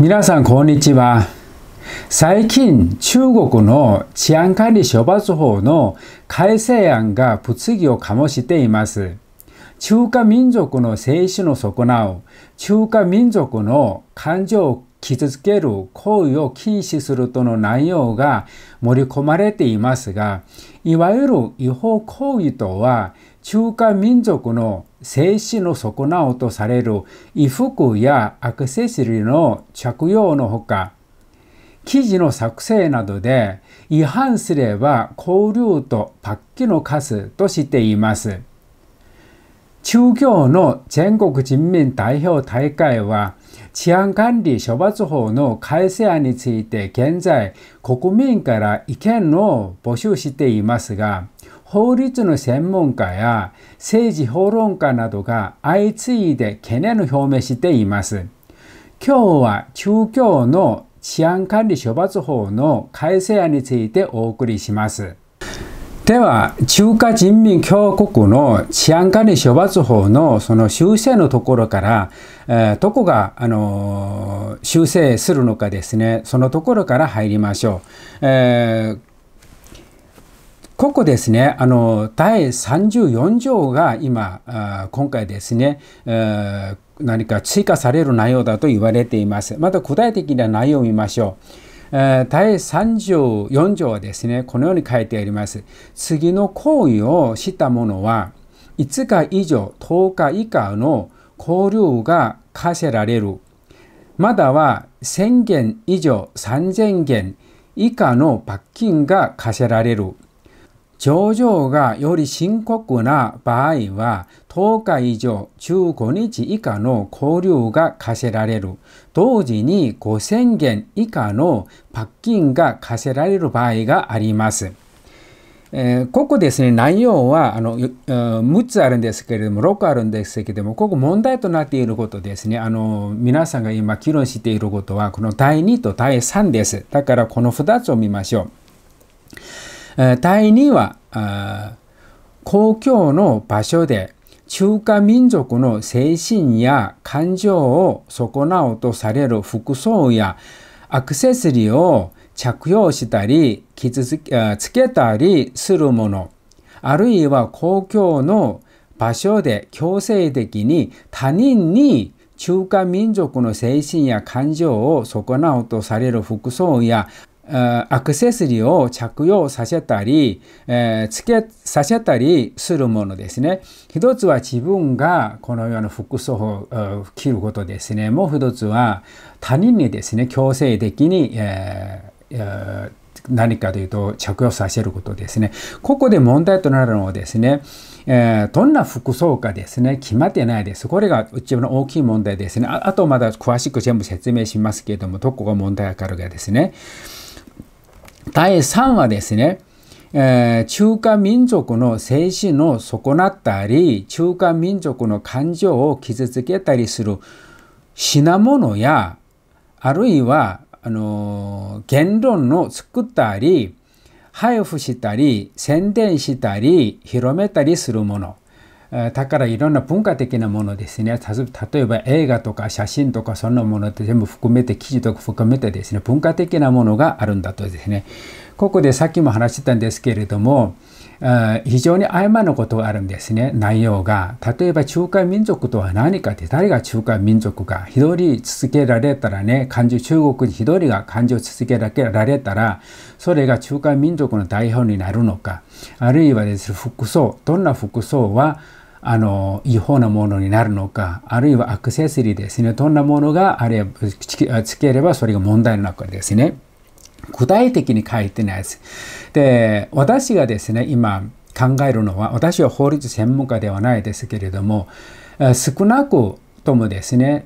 皆さん、こんにちは。最近、中国の治安管理処罰法の改正案が物議を醸しています。中華民族の精神の損なう、中華民族の感情を傷つける行為を禁止するとの内容が盛り込まれていますが、いわゆる違法行為とは、中華民族の生死の損なおとされる衣服やアクセシリの着用のほか、記事の作成などで違反すれば交流と罰金の科すとしています。中共の全国人民代表大会は治安管理処罰法の改正案について現在国民から意見を募集していますが法律の専門家や政治評論家などが相次いで懸念を表明しています。今日は中共の治安管理処罰法の改正案についてお送りします。では、中華人民共和国の治安管理処罰法のその修正のところから、えー、どこが、あのー、修正するのかですね、そのところから入りましょう。えーここですね、あの第34条が今、今回ですね、何か追加される内容だと言われています。また具体的な内容を見ましょう。第3 4条はですね、このように書いてあります。次の行為をした者は、5日以上、10日以下の交流が課せられる。または1000元以上、3000元以下の罰金が課せられる。症状がより深刻な場合は、10日以上15日以下の交流が課せられる。同時に5000元以下の罰金が課せられる場合があります。えー、ここですね、内容はあの6つあるんですけれども、6あるんですけれども、ここ問題となっていることですね、あの皆さんが今議論していることは、この第2と第3です。だからこの2つを見ましょう。第2は公共の場所で中華民族の精神や感情を損なうとされる服装やアクセサリーを着用したり傷つけたりするものあるいは公共の場所で強制的に他人に中華民族の精神や感情を損なうとされる服装やアクセサリーを着用させたり、えー、つけさせたりするものですね。一つは自分がこのような服装を着ることですね。もう一つは他人にですね、強制的に、えー何かというと着用させることですね。ここで問題となるのはですね、えー、どんな服装かですね、決まってないです。これが一番の大きい問題ですねあ。あとまだ詳しく全部説明しますけれども、どこが問題かあるかですね。第3はですね、えー、中華民族の精神を損なったり中華民族の感情を傷つけたりする品物やあるいはあのー、言論を作ったり配布したり宣伝したり広めたりするものだからいろんな文化的なものですね。例えば映画とか写真とかそんなものって全部含めて記事とか含めてですね、文化的なものがあるんだとですね。ここでさっきも話してたんですけれども、非常に曖昧なことがあるんですね、内容が。例えば中華民族とは何かって誰が中華民族か。一人続けられたらね、漢字、中国人一人が漢字を続けられたら、それが中華民族の代表になるのか。あるいはですね、服装、どんな服装はあの違法なものになるのかあるいはアクセサリーですねどんなものがあれつければそれが問題なのかですね具体的に書いてないですで私がですね今考えるのは私は法律専門家ではないですけれども少なくともですね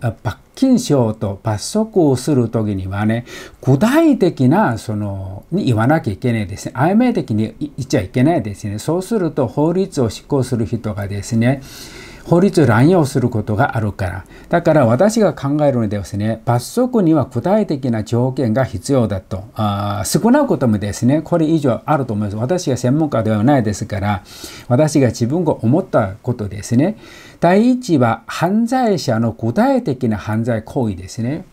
金賞と罰則をするときにはね、具体的な、その、に言わなきゃいけないですね。曖昧的に言っちゃいけないですね。そうすると法律を執行する人がですね、法律を乱用することがあるから。だから私が考えるのでですね、罰則には具体的な条件が必要だと。あ少ないこともですね、これ以上あると思います。私が専門家ではないですから、私が自分が思ったことですね。第一は犯罪者の具体的な犯罪行為ですね。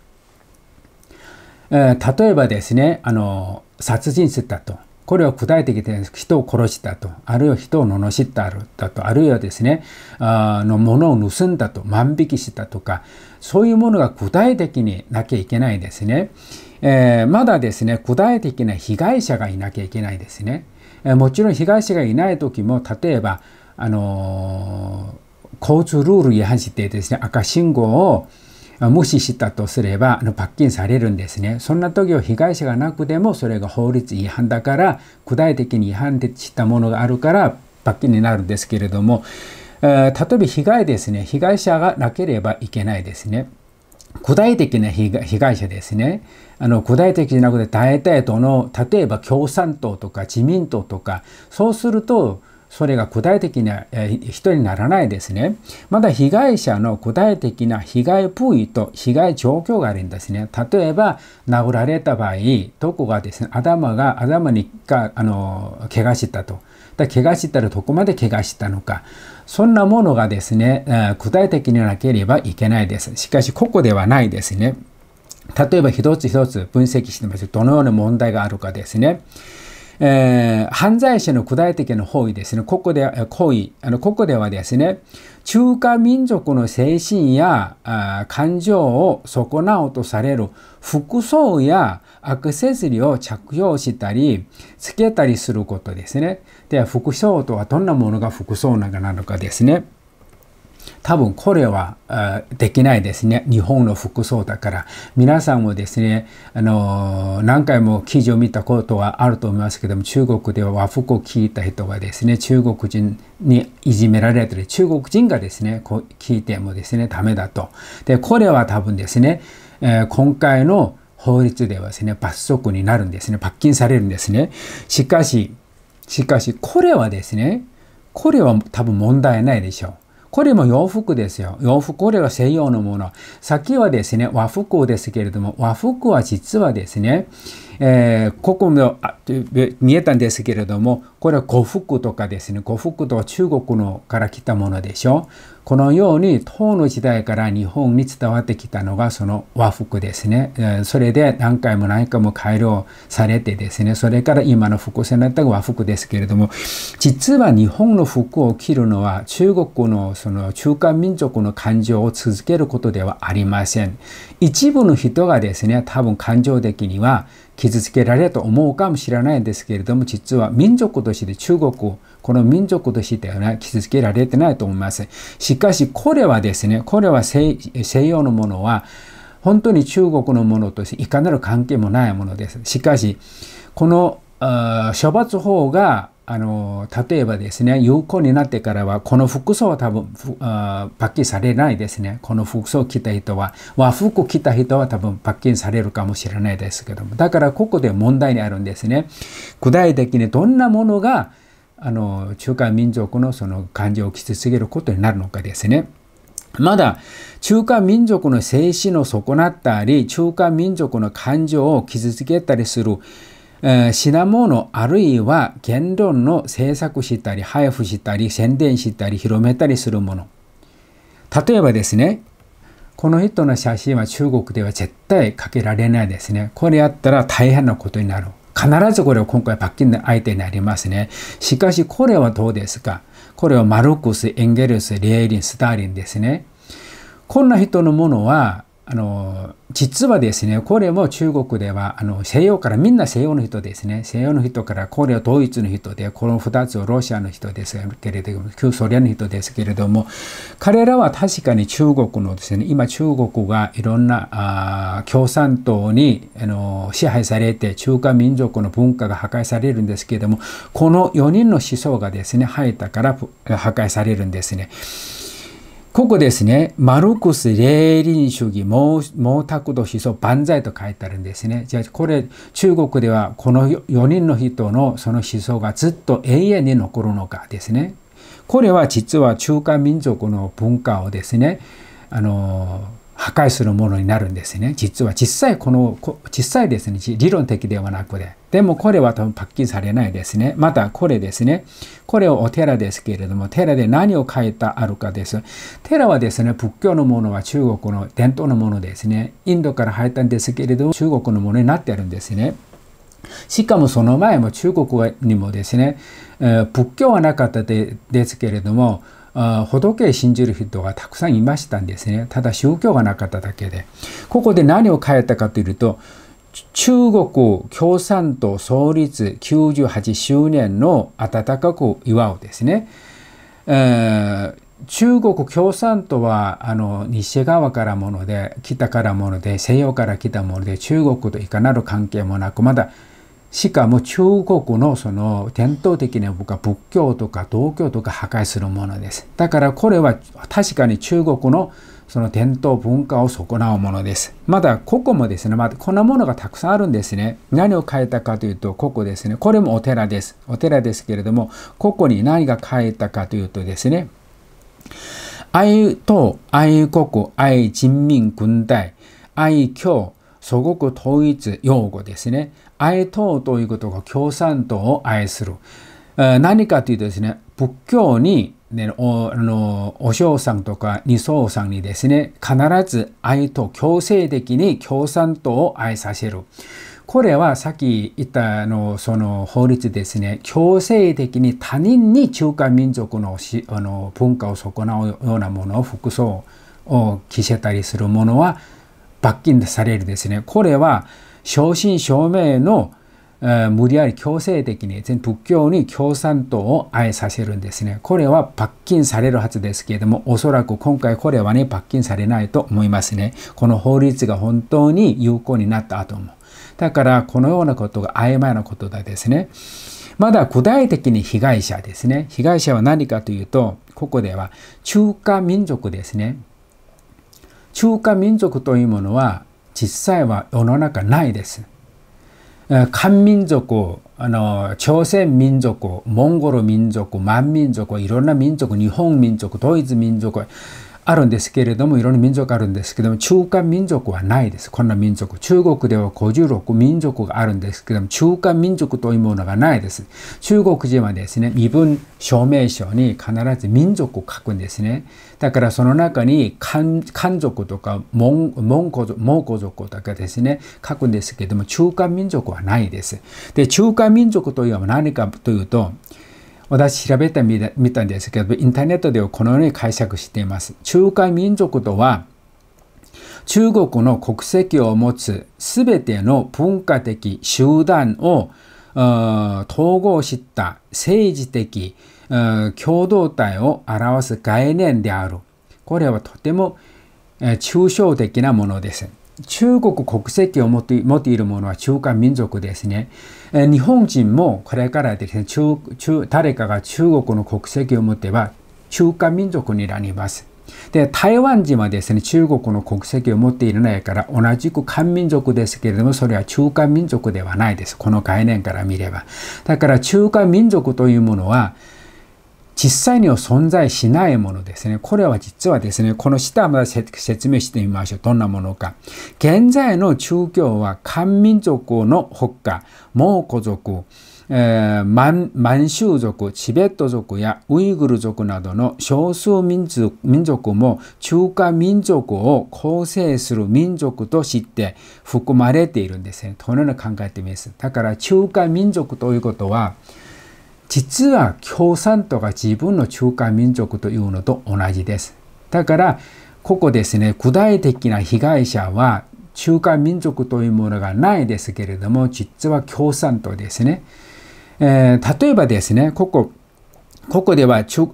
えー、例えばですね、あの、殺人したと。これは具体的で人を殺したと、あるいは人を罵っただと、あるいはですね、あの物を盗んだと、万引きしたとか、そういうものが具体的になきゃいけないですね。えー、まだですね、具体的な被害者がいなきゃいけないですね。えー、もちろん被害者がいない時も、例えば、あのー、交通ルール違反してですね、赤信号を無視したとすればあの罰金されるんですね。そんな時は被害者がなくてもそれが法律違反だから具体的に違反したものがあるから罰金になるんですけれども、えー、例えば被害ですね被害者がなければいけないですね。具体的な被害者ですね。あの具体的じゃなくて大体どの例えば共産党とか自民党とかそうするとそれが具体的な、人にならないですね。まだ被害者の具体的な被害部位と被害状況があるんですね。例えば、殴られた場合、どこがですね、頭が、頭にが、あの、怪我したと。だ怪我したらどこまで怪我したのか。そんなものがですね、具体的になければいけないです。しかし、ここではないですね。例えば、一つ一つ分析してみます。どのような問題があるかですね。えー、犯罪者の具体的な行為ですね、ここで行為あのここではですね、中華民族の精神やあ感情を損なおうとされる服装やアクセサリーを着用したり、つけたりすることですね。では、服装とはどんなものが服装なのかですね。多分これはできないですね。日本の服装だから。皆さんもですね、あの何回も記事を見たことはあると思いますけども、中国では和服を着た人がですね、中国人にいじめられてる。中国人がですね、こう聞いてもですね、ダメだと。で、これは多分ですね、えー、今回の法律ではですね、罰則になるんですね。罰金されるんですね。しかし、しかし、これはですね、これは多分問題ないでしょう。これも洋服ですよ。洋服、これは西洋のもの。先はですね、和服ですけれども、和服は実はですね、えー、ここも見えたんですけれどもこれは呉服とかですね呉服とは中国のから来たものでしょこのように唐の時代から日本に伝わってきたのがその和服ですね、えー、それで何回も何回も改良されてですねそれから今の服装になった和服ですけれども実は日本の服を着るのは中国のその中華民族の感情を続けることではありません一部の人がですね多分感情的には傷つけられると思うかもしれないんですけれども、実は民族として中国を、この民族としては傷つけられてないと思います。しかし、これはですね、これは西洋のものは、本当に中国のものとしていかなる関係もないものです。しかし、この処罰法があの例えばですね有効になってからはこの服装は多分あ罰金されないですねこの服装を着た人は和服着た人は多分罰金されるかもしれないですけどもだからここで問題にあるんですね具体的にどんなものがあの中華民族のその感情を傷つけることになるのかですねまだ中華民族の精神を損なったり中華民族の感情を傷つけたりする品物あるいは言論の制作したり配布したり宣伝したり広めたりするもの例えばですねこの人の写真は中国では絶対かけられないですねこれやったら大変なことになる必ずこれを今回罰金の相手になりますねしかしこれはどうですかこれはマルクスエンゲルスレーリンスターリンですねこんな人のものはあの、実はですね、これも中国では、あの、西洋から、みんな西洋の人ですね。西洋の人から、これはドイツの人で、この2つをロシアの人ですけれども、旧ソ連の人ですけれども、彼らは確かに中国のですね、今中国がいろんな、あ共産党に、あの、支配されて、中華民族の文化が破壊されるんですけれども、この4人の思想がですね、生えたから破壊されるんですね。ここですね、マルクス・レーリン主義、毛沢東思想万歳と書いてあるんですね。じゃあ、これ、中国ではこの4人の人のその思想がずっと永遠に残るのかですね。これは実は中華民族の文化をですね、あの、破壊するものになるんですね。実は実際この、実際ですね、理論的ではなくて。でもこれは多分罰金されないですね。またこれですね。これはお寺ですけれども、寺で何を書いたあるかです。寺はですね、仏教のものは中国の伝統のものですね。インドから入ったんですけれども、中国のものになってるんですね。しかもその前も中国にもですね、え仏教はなかったでですけれども、仏信じる人がたくさんいましたんですね。ただ宗教がなかっただけで。ここで何を変えたかというと、中国共産党創立98周年の温かく祝うですね。えー、中国共産党はあの西側からもので北からもので西洋から来たもので中国といかなる関係もなくまだしかも中国のその伝統的な僕は仏教とか道教とか破壊するものです。だからこれは確かに中国のその伝統文化を損なうものです。まだここもですね、まだこんなものがたくさんあるんですね。何を変えたかというと、ここですね。これもお寺です。お寺ですけれども、ここに何が変えたかというとですね、愛と愛国、愛人民軍隊、愛教、祖国統一用語ですね。愛党ということが共産党を愛する。何かというとですね、仏教にね、おあのお嬢さんとか二層さんにですね、必ず愛と強制的に共産党を愛させる。これはさっき言ったあのその法律ですね、強制的に他人に中華民族のしあの文化を損なうようなものを服装を着せたりするものは罰金されるですね。これは正真正銘の無理やり強制的に仏教に共産党を愛させるんですね。これは罰金されるはずですけれども、おそらく今回これはね、罰金されないと思いますね。この法律が本当に有効になった後も。だから、このようなことが曖昧なことだですね。まだ具体的に被害者ですね。被害者は何かというと、ここでは中華民族ですね。中華民族というものは実際は世の中ないです。漢民族朝鮮民族、モンゴル民族、満民族、いろんな民族、日本民族、ドイツ民族、あるんですけれどもいろんな民族あるんですけども中華民族はないですこんな民族中国では56民族があるんですけども中華民族というものがないです中国人はですね身分証明書に必ず民族を書くんですねだからその中に漢族とか蒙古蒙古族とかですね書くんですけども中華民族はないですで中華民族というのは何かというと私調べてみたんですけど、インターネットではこのように解釈しています。中華民族とは、中国の国籍を持つすべての文化的集団を統合した政治的共同体を表す概念である。これはとても抽象的なものです。中国国籍を持って持っているものは中華民族ですね。え日本人もこれからですね中中、誰かが中国の国籍を持てば中華民族になります。で、台湾人はですね、中国の国籍を持っていないから、同じく漢民族ですけれども、それは中華民族ではないです。この概念から見れば。だから中華民族というものは、実際には存在しないものですね。これは実はですね、この下まで説明してみましょう。どんなものか。現在の宗教は漢民族のほか、蒙古族、えー、満満州族、チベット族やウイグル族などの少数民族民族も中華民族を構成する民族として含まれているんですね。このように考えてみます。だから中華民族ということは、実は共産党が自分の中華民族というのと同じです。だから、ここですね、具体的な被害者は中華民族というものがないですけれども、実は共産党ですね。えー、例えばですね、ここ、ここでは中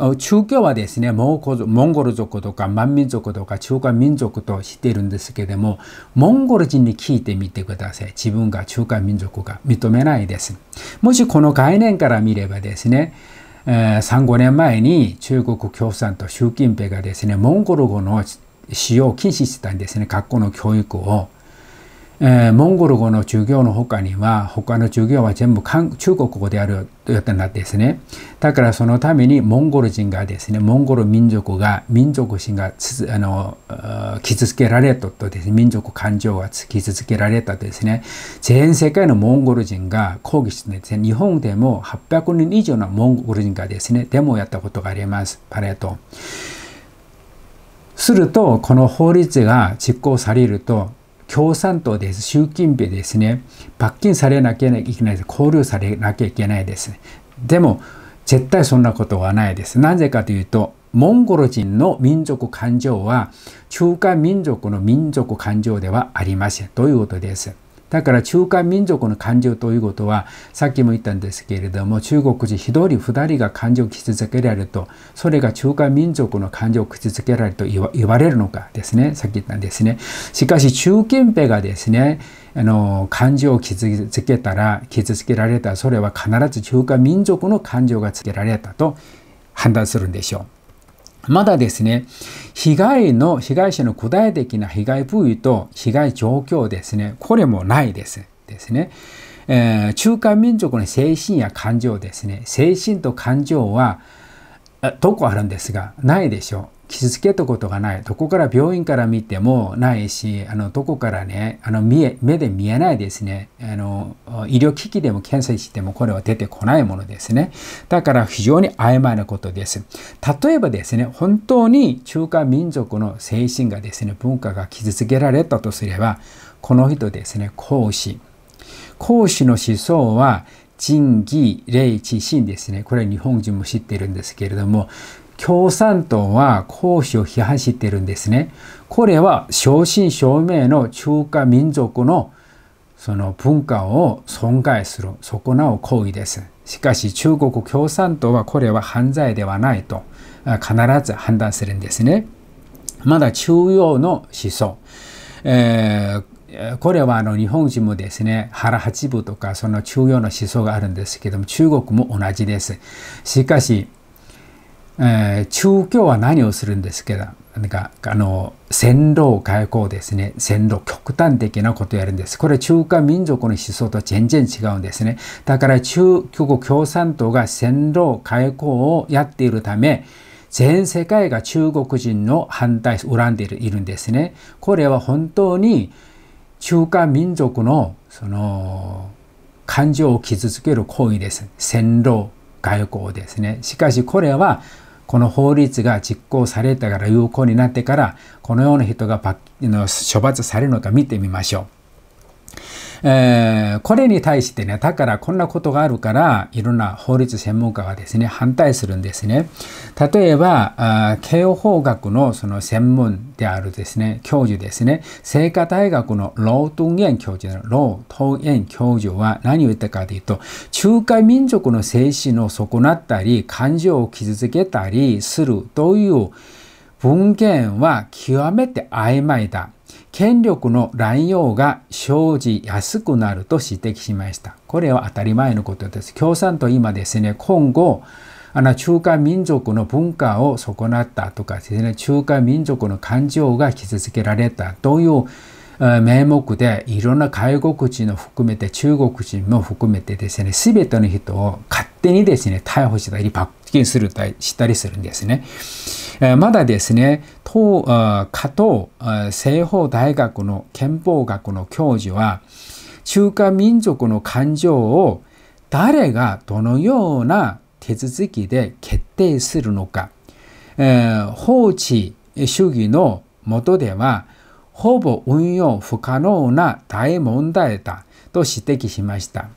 教はですねモンゴル族とか万民族とか中華民族としているんですけどもモンゴル人に聞いてみてください自分が中華民族が認めないですもしこの概念から見ればですね35年前に中国共産党習近平がですねモンゴル語の使用を禁止したんですね学校の教育をえー、モンゴル語の授業の他には他の授業は全部中国語であるというたんですねだからそのためにモンゴル人がですねモンゴル民族が民族心があの傷つけられたとですね民族感情が傷つけられたとですね全世界のモンゴル人が抗議してですね日本でも800人以上のモンゴル人がですねデモをやったことがありますパレート。するとこの法律が実行されると共産党です。習近平ですね。罰金されなきゃいけないです。考慮されなきゃいけないです。でも、絶対そんなことはないです。なぜかというと、モンゴル人の民族感情は中華民族の民族感情ではありません。ということです。だから中華民族の感情ということはさっきも言ったんですけれども中国人1人2人が感情を傷つけられるとそれが中華民族の感情を傷つけられると言われるのかですねさっき言ったんですね。しかし習近平がですねあの感情を傷つけたら傷つけられたらそれは必ず中華民族の感情がつけられたと判断するんでしょう。まだですね、被害の、被害者の具体的な被害部位と被害状況ですね、これもないです。ですね。えー、中華民族の精神や感情ですね、精神と感情は、どこあるんですが、ないでしょう。傷つけたことがない。どこから病院から見てもないし、あの、どこからね、あの、見え、目で見えないですね。あの、医療機器でも検査してもこれは出てこないものですね。だから非常に曖昧なことです。例えばですね、本当に中華民族の精神がですね、文化が傷つけられたとすれば、この人ですね、孔子。孔子の思想は、仁義、礼、知、信ですね。これは日本人も知っているんですけれども、共産党は公費を批判しているんですね。これは正真正銘の中華民族のその文化を損害する、損なう行為です。しかし中国共産党はこれは犯罪ではないと必ず判断するんですね。まだ中央の思想。えー、これはあの日本人もですね、原八部とかその中央の思想があるんですけども、中国も同じです。しかし、えー、中共は何をするんですけどなんかあの線路外交ですね線路極端的なことをやるんですこれ中華民族の思想と全然違うんですねだから中国共産党が線路外交をやっているため全世界が中国人の反対を恨んでいるんですねこれは本当に中華民族のその感情を傷つける行為です。線路外交ですね。しかしこれはこの法律が実行されたから有効になってからこのような人が処罰されるのか見てみましょう。えー、これに対してね、だからこんなことがあるから、いろんな法律専門家がですね、反対するんですね。例えば、慶応法学のその専門であるですね、教授ですね、聖火大学のロートンエン教授のロートンエン教授は何を言ったかというと、中華民族の精神を損なったり、感情を傷つけたりするという文献は極めて曖昧だ。権力の乱用が生じやすくなると指摘しました。これは当たり前のことです。共産党今ですね、今後、あの中華民族の文化を損なったとかですね、中華民族の感情が傷つけられたという名目でいろんな外国人を含めて中国人も含めてですね、全ての人を勝手にですね、逮捕したり罰金するたりしたりするんですね。えまだですね、当加藤西方大学の憲法学の教授は、中華民族の感情を誰がどのような手続きで決定するのか、えー、放置主義の下では、ほぼ運用不可能な大問題だと指摘しました。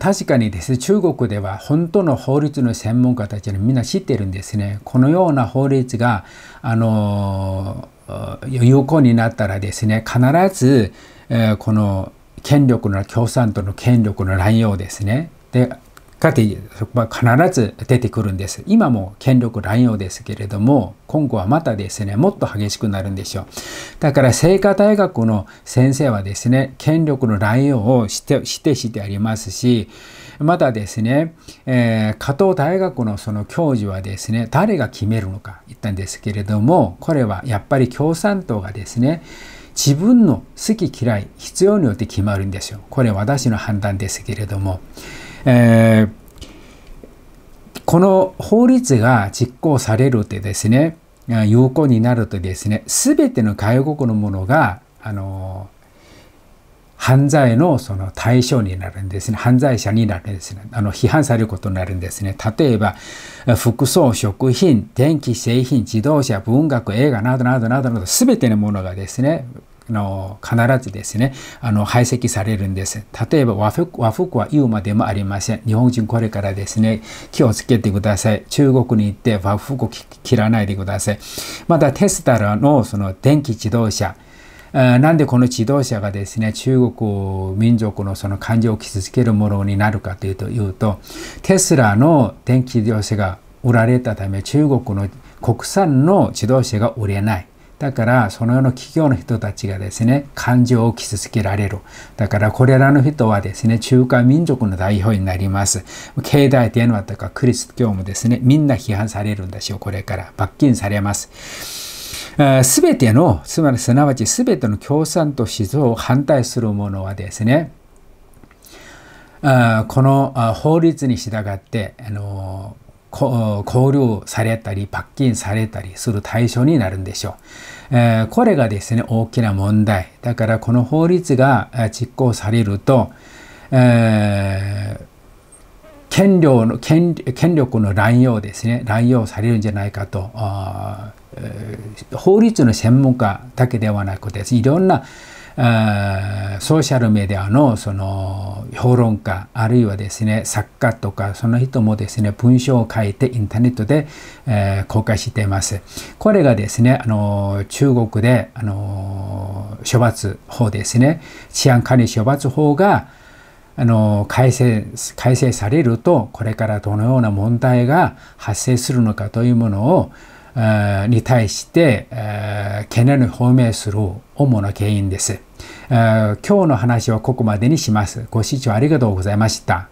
確かにですね、中国では本当の法律の専門家たちはみんな知ってるんですね。このような法律が、あの、有効になったらですね、必ず、えー、この権力の共産党の権力の乱用ですね。でかて、そこは必ず出てくるんです。今も権力乱用ですけれども、今後はまたですね、もっと激しくなるんでしょう。だから、聖火大学の先生はですね、権力の乱用をしてしてしてありますし、またですね、えー、加藤大学のその教授はですね、誰が決めるのか言ったんですけれども、これはやっぱり共産党がですね、自分の好き嫌い、必要によって決まるんですよ。これ私の判断ですけれども。えー、この法律が実行されるとですね、有効になるとですね、すべての外国のものが、あの、犯罪のその対象になるんですね。犯罪者になるんですね。あの、批判されることになるんですね。例えば、服装、食品、電気、製品、自動車、文学、映画などなどなどなど、すべてのものがですね、の必ずですね、あの排斥されるんです。例えば和服和服は言うまでもありません。日本人これからですね、気をつけてください。中国に行って和服を切らないでください。またテスラのその電気自動車、なんでこの自動車がですね、中国民族のその感情を傷つけるものになるかというと、いうとテスラの電気自動車が売られたため、中国の国産の自動車が売れない。だから、そのような企業の人たちがですね、感情を傷つけられる。だから、これらの人はですね、中華民族の代表になります。経済電話とかクリスト教もですね、みんな批判されるんですよ、これから。罰金されます。すべての、つまりすなわちすべての共産と思想を反対する者はですね、この法律に従って、あの考慮されたり罰金されたりする対象になるんでしょう、えこれがですね大きな問題だからこの法律が実行されると、え権力の権権力の乱用ですね乱用されるんじゃないかと、法律の専門家だけではなくて、いろんなあソーシャルメディアのその評論家あるいはですね作家とかその人もですね文章を書いてインターネットで、えー、公開していますこれがですねあの中国であの処罰法ですね治安管理処罰法があの改正改正されるとこれからどのような問題が発生するのかというものをに対して、え懸念を表明する主な原因です。今日の話はここまでにします。ご視聴ありがとうございました。